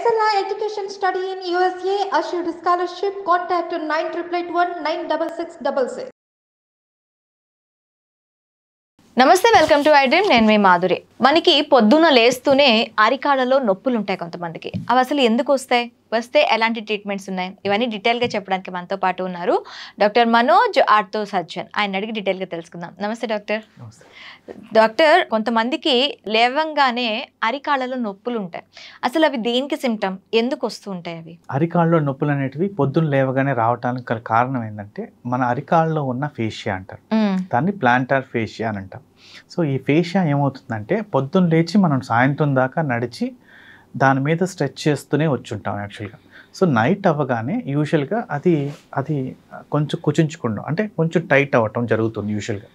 Excella Education Study in USA assured scholarship. Contact 9881 six నమస్తే welcome to I నేను మీ మాధురి మనకి పొద్దున లేస్తూనే అరికాళ్ళలో ఉంటాయి కొంతమందికి అవి అసలు ఎందుకు వస్తాయి వస్తే ఎలాంటి ట్రీట్మెంట్స్ ఉన్నాయి ఇవన్నీ డీటెయిల్గా చెప్పడానికి మనతో పాటు ఉన్నారు డాక్టర్ మనోజ్ ఆర్తో సజ్జన్ ఆయన అడిగి డీటెయిల్గా తెలుసుకుందాం నమస్తే డాక్టర్ డాక్టర్ కొంతమందికి లేవంగానే అరికాళ్ళలో నొప్పులు ఉంటాయి అసలు అవి దేనికి సిమ్టమ్ ఎందుకు వస్తూ ఉంటాయి అవి అరికాళ్ళలో నొప్పులు అనేటివి పొద్దున్న లేవగానే రావడానికి కారణం ఏంటంటే మన అరికాళ్ళలో ఉన్న ఫేషియా అంటారు దాన్ని ప్లాంటార్ ఫేషియా అని అంటాం సో ఈ ఫేషియా ఏమవుతుందంటే పొద్దున్న లేచి మనం సాయంత్రం దాకా నడిచి దాని మీద స్ట్రెచ్ చేస్తూనే వచ్చుంటాం యాక్చువల్గా సో నైట్ అవ్వగానే యూజువల్గా అది అది కొంచెం కుచించుకుండా అంటే కొంచెం టైట్ అవ్వటం జరుగుతుంది యూజువల్గా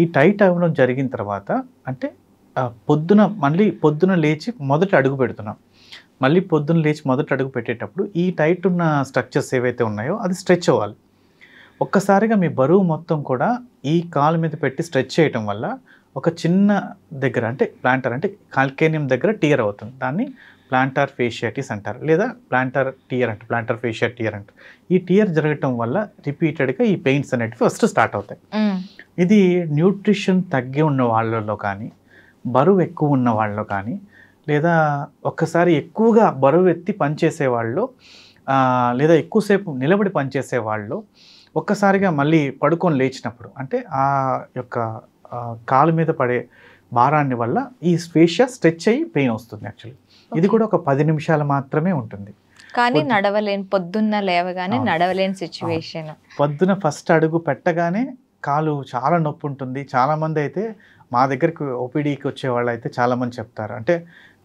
ఈ టైట్ అవ్వడం జరిగిన తర్వాత అంటే పొద్దున మళ్ళీ పొద్దున లేచి మొదట అడుగు పెడుతున్నాం మళ్ళీ పొద్దున లేచి మొదట అడుగు పెట్టేటప్పుడు ఈ టైట్ ఉన్న స్ట్రక్చర్స్ ఏవైతే ఉన్నాయో అది స్ట్రెచ్ అవ్వాలి ఒక్కసారిగా మీ బరువు మొత్తం కూడా ఈ కాలు మీద పెట్టి స్ట్రెచ్ చేయటం వల్ల ఒక చిన్న దగ్గర అంటే ప్లాంటర్ అంటే కాల్కేనియం దగ్గర టీయర్ అవుతుంది దాన్ని ప్లాంటార్ ఫేషియాటిస్ అంటారు లేదా ప్లాంటార్ టీయర్ అంటారు ప్లాంటార్ ఫేషియా టీయర్ అంటారు ఈ టీయర్ జరగటం వల్ల రిపీటెడ్గా ఈ పెయిన్స్ అనేటివి ఫస్ట్ స్టార్ట్ అవుతాయి ఇది న్యూట్రిషన్ తగ్గి ఉన్న వాళ్ళలో కానీ బరువు ఎక్కువ ఉన్న వాళ్ళలో కానీ లేదా ఒక్కసారి ఎక్కువగా బరువు ఎత్తి పనిచేసే వాళ్ళు లేదా ఎక్కువసేపు నిలబడి పనిచేసే వాళ్ళు ఒక్కసారిగా మళ్ళీ పడుకొని లేచినప్పుడు అంటే ఆ యొక్క కాలు మీద పడే భారాన్ని వల్ల ఈ స్పేషియా స్ట్రెచ్ అయ్యి పెయిన్ వస్తుంది యాక్చువల్లీ ఇది కూడా ఒక పది నిమిషాలు మాత్రమే ఉంటుంది కానీ నడవలేని పొద్దున్న లేవగానే నడవలేని సిచ్యువేషన్ పొద్దున ఫస్ట్ అడుగు పెట్టగానే కాలు చాలా నొప్పి ఉంటుంది చాలామంది అయితే మా దగ్గరకు ఓపీడీకి వచ్చే అయితే చాలామంది చెప్తారు అంటే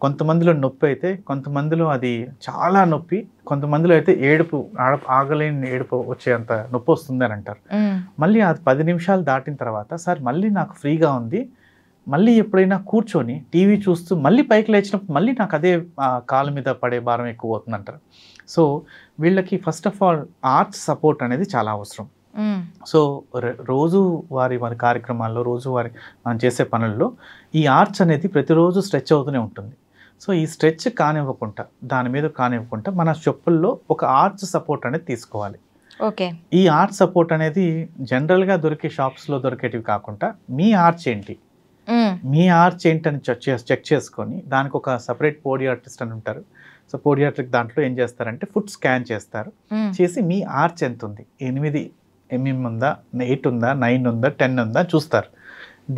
కొంతమందిలో నొప్పి అయితే కొంతమందిలో అది చాలా నొప్పి కొంతమందిలో అయితే ఏడుపు ఆగలేని ఏడుపు వచ్చేంత నొప్పి వస్తుంది అని అంటారు మళ్ళీ అది పది నిమిషాలు దాటిన తర్వాత సార్ మళ్ళీ నాకు ఫ్రీగా ఉంది మళ్ళీ ఎప్పుడైనా కూర్చొని టీవీ చూస్తూ మళ్ళీ పైకి లేచినప్పుడు మళ్ళీ నాకు అదే కాలు మీద పడే భారం ఎక్కువ అవుతుంది అంటారు సో వీళ్ళకి first of all arch support అనేది చాలా అవసరం సో రోజు వారి మన కార్యక్రమాల్లో రోజు వారి మనం చేసే పనుల్లో ఈ ఆర్చ్ అనేది ప్రతిరోజు స్ట్రెచ్ అవుతూనే ఉంటుంది సో ఈ స్ట్రెచ్ కానివ్వకుండా దాని మీద కానివ్వకుండా మన చెప్పుల్లో ఒక ఆర్చ్ సపోర్ట్ అనేది తీసుకోవాలి ఓకే ఈ ఆర్చ్ సపోర్ట్ అనేది జనరల్గా దొరికే షాప్స్లో దొరికేటివి కాకుండా మీ ఆర్చ్ ఏంటి మీ ఆర్చ్ ఏంటని చెక్ చేసుకొని దానికి ఒక సపరేట్ పోడి ఆర్టిస్ట్ అని ఉంటారు సో పోడియాట్రిక్ దాంట్లో ఏం చేస్తారంటే ఫుడ్ స్కాన్ చేస్తారు చేసి మీ ఆర్చ్ ఎంత ఉంది ఎనిమిది ఎంఎం ఉందా ఎయిట్ ఉందా నైన్ ఉందా టెన్ ఉందా చూస్తారు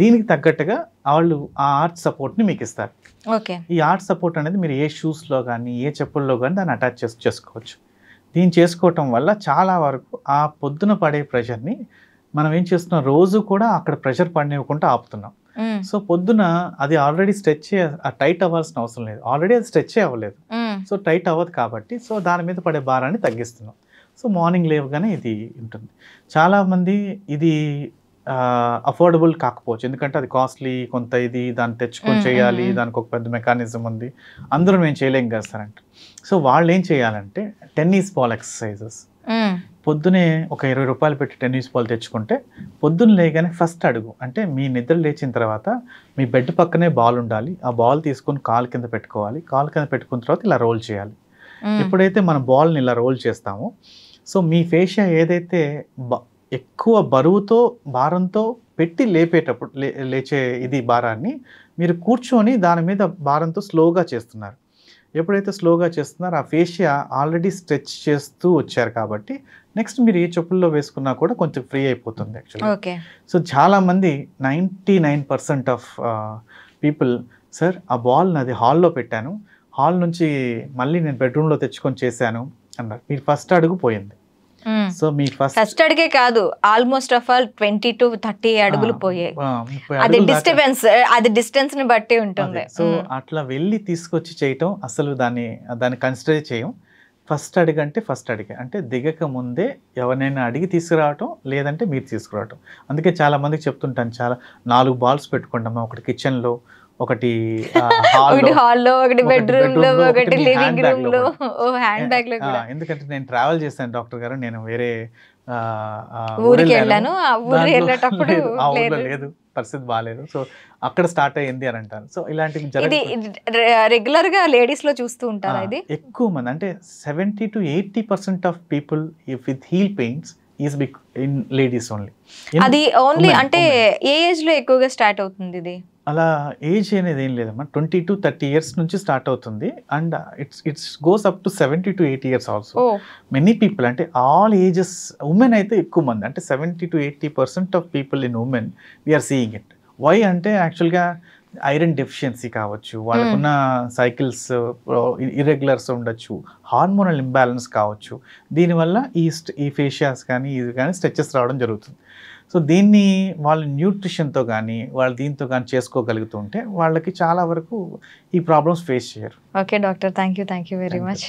దీనికి తగ్గట్టుగా వాళ్ళు ఆ ఆర్ట్ సపోర్ట్ని మీకు ఇస్తారు ఓకే ఈ ఆర్ట్ సపోర్ట్ అనేది మీరు ఏ షూస్లో కానీ ఏ చెప్పుల్లో కానీ దాన్ని అటాచ్ చేసి చేసుకోవచ్చు దీన్ని చేసుకోవటం వల్ల చాలా వరకు ఆ పొద్దున పడే ప్రెషర్ని మనం ఏం చేస్తున్నాం రోజు కూడా అక్కడ ప్రెషర్ పడినివ్వకుండా ఆపుతున్నాం సో పొద్దున అది ఆల్రెడీ స్ట్రెచ్ టైట్ అవ్వాల్సిన అవసరం లేదు ఆల్రెడీ అది స్ట్రెచ్ అవ్వలేదు సో టైట్ అవ్వదు కాబట్టి సో దాని మీద పడే భారాన్ని తగ్గిస్తున్నాం సో మార్నింగ్ లేవగానే ఇది ఉంటుంది చాలామంది ఇది అఫోర్డబుల్ కాకపోవచ్చు ఎందుకంటే అది కాస్ట్లీ కొంత ఇది దాన్ని తెచ్చుకొని చేయాలి దానికి ఒక పెద్ద మెకానిజం ఉంది అందరూ మేము చేయలేం కదా సార్ అంటే సో వాళ్ళు ఏం చేయాలంటే టెన్నిస్ బాల్ ఎక్సర్సైజెస్ పొద్దునే ఒక ఇరవై రూపాయలు పెట్టి టెన్నిస్ బాల్ తెచ్చుకుంటే పొద్దున్న లేగానే ఫస్ట్ అడుగు అంటే మీ నిద్ర లేచిన తర్వాత మీ బెడ్ పక్కనే బాల్ ఉండాలి ఆ బాల్ తీసుకొని కాలు కింద పెట్టుకోవాలి కాలు కింద పెట్టుకున్న తర్వాత ఇలా రోల్ చేయాలి ఎప్పుడైతే మన బాల్ని ఇలా రోల్ చేస్తామో సో మీ ఫేషియా ఏదైతే ఎక్కువ బరువుతో భారంతో పెట్టి లేపేటప్పుడు లేచే ఇది భారాన్ని మీరు కూర్చొని దాని మీద భారంతో స్లోగా చేస్తున్నారు ఎప్పుడైతే స్లోగా చేస్తున్నారో ఆ ఫేషియా ఆల్రెడీ స్ట్రెచ్ చేస్తూ వచ్చారు కాబట్టి నెక్స్ట్ మీరు ఏ చెప్పుల్లో వేసుకున్నా కూడా కొంచెం ఫ్రీ అయిపోతుంది యాక్చువల్లీ సో చాలామంది ninety nine percent of people sir ఆ బాల్ నాది హాల్లో పెట్టాను హాల్ నుంచి మళ్ళీ నేను బెడ్రూమ్లో తెచ్చుకొని చేశాను అన్నారు మీరు ఫస్ట్ అడుగు పోయింది సో మీ ఫస్ట్ ఫస్ట్ అడిగే కాదు almost of all twenty to thirty అడుగులు పోయాయి అది డిస్టర్బెన్స్ అది డిస్టెన్స్ ని బట్టి ఉంటుంది సో అట్లా వెళ్ళి తీసుకొచ్చి చేయటం అసలు దాన్ని దాన్ని కన్సిడర్ చేయం ఫస్ట్ అడిగి అంటే ఫస్ట్ అడిగే అంటే దిగక ముందే ఎవరినైనా అడిగి తీసుకురావటం లేదంటే మీరు తీసుకురావటం అందుకే చాలా మందికి చెప్తుంటాను చాలా నాలుగు బాల్స్ పెట్టుకుంటాం ఒకటి కిచెన్లో ఒకటి హాల్లో ఒకటి బెడ్రూమ్ లో ఒకటి లివింగ్ రూమ్ లో హ్యాండ్ బ్యాగ్ లో ఎందుకంటే నేను ట్రావెల్ చేశాను డాక్టర్ గారు నేను వేరే ఊరికి వెళ్ళాను ఆ ఊరికి వెళ్ళేటప్పుడు లేదు పరిస్థితి బాగాలేదు సో అక్కడ స్టార్ట్ అయ్యింది అని అంటారు సో ఇలాంటివి ఇది రెగ్యులర్ గా లేడీస్ లో చూస్తూ ఉంటారు ఇది ఎక్కువ మంది అంటే seventy to eighty percent of people with heel pains is big in ladies only అది ఓన్లీ అంటే ఏ ఏజ్ లో ఎక్కువగా స్టార్ట్ అవుతుంది ఇది అలా ఏజ్ అనేది ఏం లేదమ్మా ట్వంటీ టు థర్టీ ఇయర్స్ నుంచి స్టార్ట్ అవుతుంది and it's it's goes up to seventy to eighty years also many people అంటే ఆల్ ఏజెస్ ఉమెన్ అయితే ఎక్కువ మంది అంటే seventy to eighty percent of people in women we are seeing it why అంటే యాక్చువల్గా iron deficiency కావచ్చు వాళ్ళకున్న hmm. సైకిల్స్ ఇర్రెగ్యులర్స్ ఉండొచ్చు హార్మోనల్ ఇంబ్యాలెన్స్ కావచ్చు దీనివల్ల ఈ ఈ ఫేషియాస్ కానీ ఇది కానీ స్ట్రెచెస్ రావడం జరుగుతుంది సో దీన్ని వాళ్ళ న్యూట్రిషన్తో కానీ వాళ్ళు దీంతో కానీ చేసుకోగలుగుతుంటే వాళ్ళకి చాలా వరకు ఈ ప్రాబ్లమ్స్ ఫేస్ చేయరు okay doctor thank you thank you very much